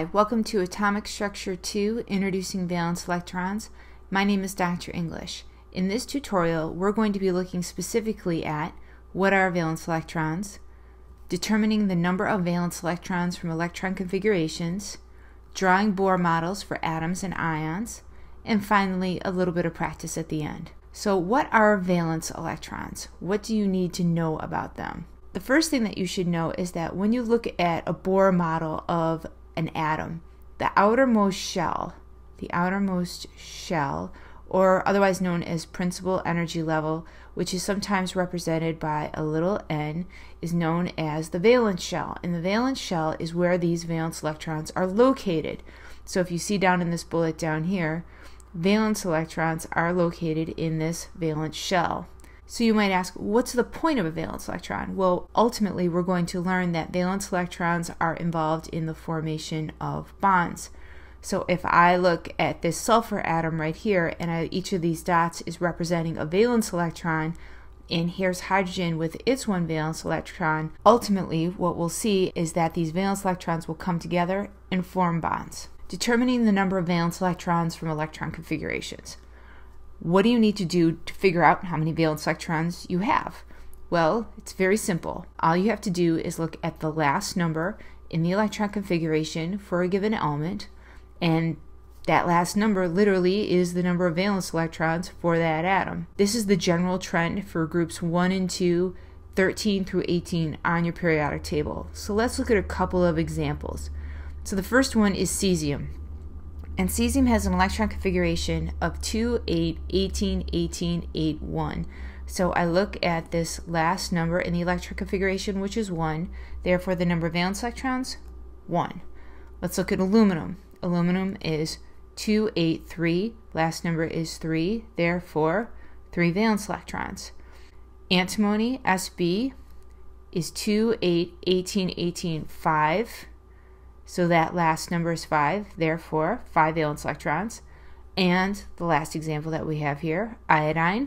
Hi, welcome to Atomic Structure 2, Introducing Valence Electrons. My name is Dr. English. In this tutorial, we're going to be looking specifically at what are valence electrons, determining the number of valence electrons from electron configurations, drawing Bohr models for atoms and ions, and finally, a little bit of practice at the end. So what are valence electrons? What do you need to know about them? The first thing that you should know is that when you look at a Bohr model of an atom, the outermost shell, the outermost shell, or otherwise known as principal energy level, which is sometimes represented by a little n, is known as the valence shell. And the valence shell is where these valence electrons are located. So if you see down in this bullet down here, valence electrons are located in this valence shell. So you might ask, what's the point of a valence electron? Well, ultimately, we're going to learn that valence electrons are involved in the formation of bonds. So if I look at this sulfur atom right here, and I, each of these dots is representing a valence electron, and here's hydrogen with its one valence electron, ultimately what we'll see is that these valence electrons will come together and form bonds, determining the number of valence electrons from electron configurations. What do you need to do to figure out how many valence electrons you have? Well, it's very simple. All you have to do is look at the last number in the electron configuration for a given element, and that last number literally is the number of valence electrons for that atom. This is the general trend for groups 1 and 2, 13 through 18 on your periodic table. So let's look at a couple of examples. So the first one is cesium and cesium has an electron configuration of 2, 8, 18, 18, 8, 1. So I look at this last number in the electron configuration, which is 1. Therefore, the number of valence electrons, 1. Let's look at aluminum. Aluminum is 2, 8, 3. Last number is 3. Therefore, 3 valence electrons. Antimony, SB, is 2, 8, 18, 18, 5. So that last number is 5, therefore 5 valence electrons. And the last example that we have here, iodine,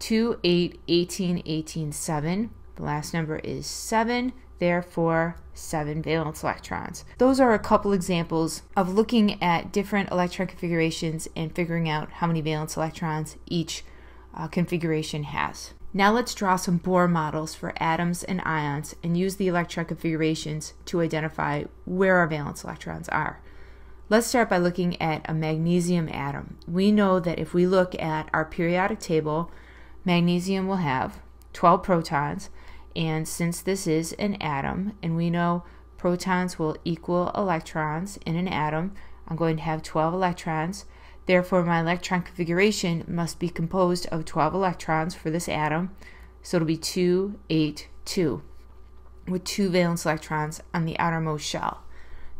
2, 8, 18, 18, 7. The last number is 7, therefore 7 valence electrons. Those are a couple examples of looking at different electron configurations and figuring out how many valence electrons each uh, configuration has. Now let's draw some Bohr models for atoms and ions and use the electron configurations to identify where our valence electrons are. Let's start by looking at a magnesium atom. We know that if we look at our periodic table, magnesium will have 12 protons, and since this is an atom, and we know protons will equal electrons in an atom, I'm going to have 12 electrons, Therefore, my electron configuration must be composed of 12 electrons for this atom, so it'll be 2, 8, 2, with two valence electrons on the outermost shell.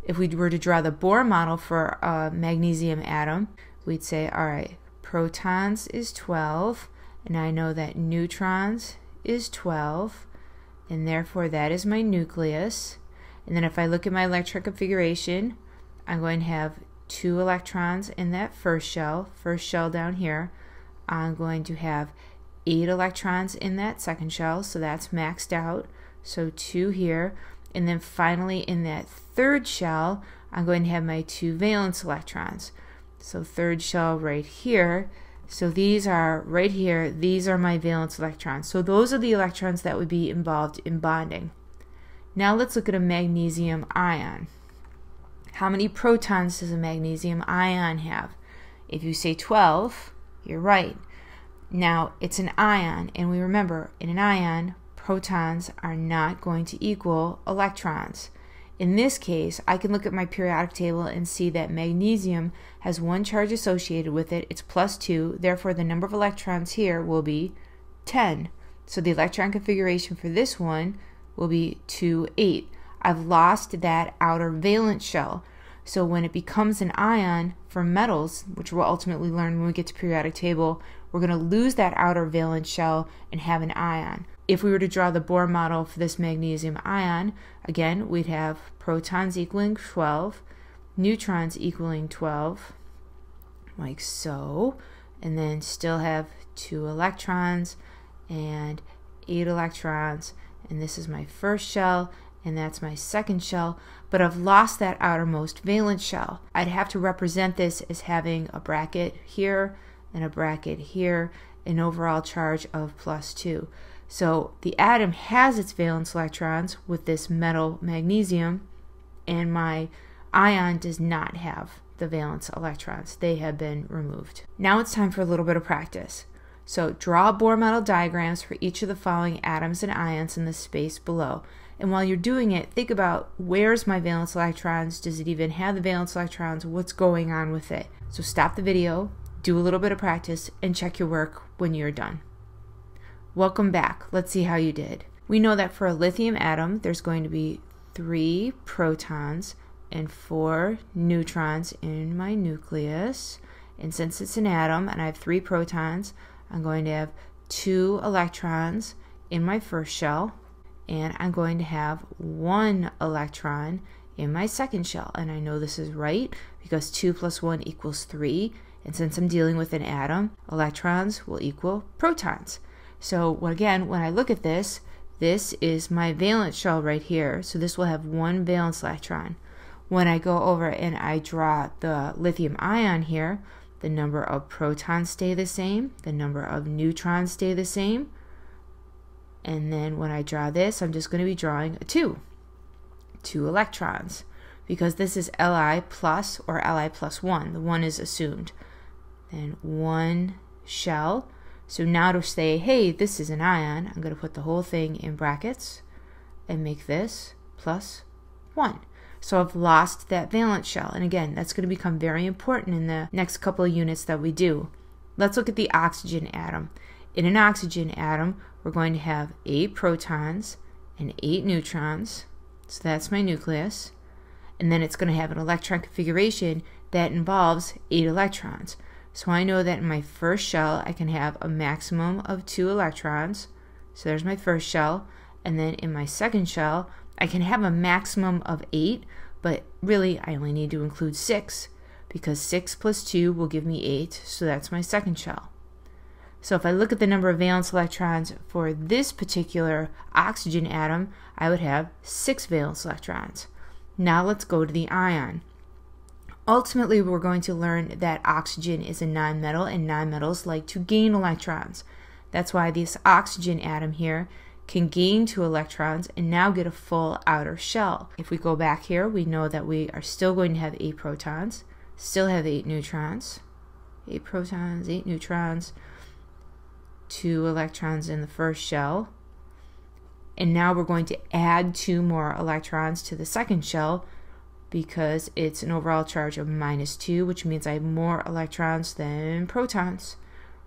If we were to draw the Bohr model for a magnesium atom, we'd say, all right, protons is 12, and I know that neutrons is 12, and therefore that is my nucleus. And then if I look at my electron configuration, I'm going to have two electrons in that first shell, first shell down here. I'm going to have eight electrons in that second shell, so that's maxed out. So two here. And then finally in that third shell, I'm going to have my two valence electrons. So third shell right here. So these are right here, these are my valence electrons. So those are the electrons that would be involved in bonding. Now let's look at a magnesium ion. How many protons does a magnesium ion have? If you say 12, you're right. Now, it's an ion, and we remember in an ion, protons are not going to equal electrons. In this case, I can look at my periodic table and see that magnesium has one charge associated with it. It's plus 2, therefore the number of electrons here will be 10. So the electron configuration for this one will be 2, 8. I've lost that outer valence shell. So when it becomes an ion for metals, which we'll ultimately learn when we get to periodic table, we're going to lose that outer valence shell and have an ion. If we were to draw the Bohr model for this magnesium ion, again, we'd have protons equaling 12, neutrons equaling 12, like so, and then still have two electrons and eight electrons, and this is my first shell, and that's my second shell, but I've lost that outermost valence shell. I'd have to represent this as having a bracket here and a bracket here, an overall charge of plus 2. So the atom has its valence electrons with this metal magnesium, and my ion does not have the valence electrons. They have been removed. Now it's time for a little bit of practice. So draw Bohr model diagrams for each of the following atoms and ions in the space below. And while you're doing it, think about where's my valence electrons? Does it even have the valence electrons? What's going on with it? So stop the video, do a little bit of practice, and check your work when you're done. Welcome back. Let's see how you did. We know that for a lithium atom, there's going to be three protons and four neutrons in my nucleus. And since it's an atom and I have three protons, I'm going to have two electrons in my first shell and I'm going to have one electron in my second shell. And I know this is right because 2 plus 1 equals 3. And since I'm dealing with an atom, electrons will equal protons. So again, when I look at this, this is my valence shell right here. So this will have one valence electron. When I go over and I draw the lithium ion here, the number of protons stay the same, the number of neutrons stay the same, and then when I draw this, I'm just going to be drawing a 2, 2 electrons, because this is Li plus or Li plus 1. The 1 is assumed. Then 1 shell. So now to say, hey, this is an ion, I'm going to put the whole thing in brackets and make this plus 1. So I've lost that valence shell. And again, that's going to become very important in the next couple of units that we do. Let's look at the oxygen atom. In an oxygen atom, we're going to have eight protons and eight neutrons. So that's my nucleus. And then it's going to have an electron configuration that involves eight electrons. So I know that in my first shell, I can have a maximum of two electrons. So there's my first shell. And then in my second shell, I can have a maximum of eight, but really I only need to include six because six plus two will give me eight. So that's my second shell. So if I look at the number of valence electrons for this particular oxygen atom, I would have six valence electrons. Now let's go to the ion. Ultimately, we're going to learn that oxygen is a nonmetal and nonmetals like to gain electrons. That's why this oxygen atom here can gain two electrons and now get a full outer shell. If we go back here, we know that we are still going to have eight protons, still have eight neutrons, eight protons, eight neutrons, two electrons in the first shell. And now we're going to add two more electrons to the second shell because it's an overall charge of minus 2, which means I have more electrons than protons.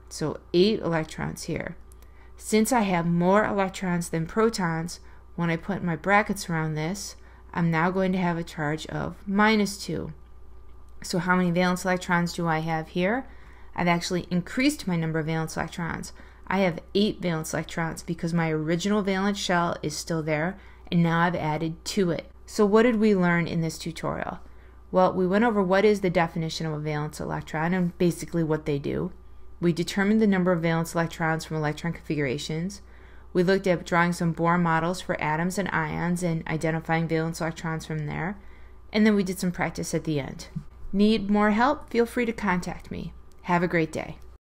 So 8 electrons here. Since I have more electrons than protons, when I put my brackets around this, I'm now going to have a charge of minus 2. So how many valence electrons do I have here? I've actually increased my number of valence electrons. I have eight valence electrons because my original valence shell is still there and now I've added to it. So what did we learn in this tutorial? Well, we went over what is the definition of a valence electron and basically what they do. We determined the number of valence electrons from electron configurations. We looked at drawing some Bohr models for atoms and ions and identifying valence electrons from there. And then we did some practice at the end. Need more help? Feel free to contact me. Have a great day.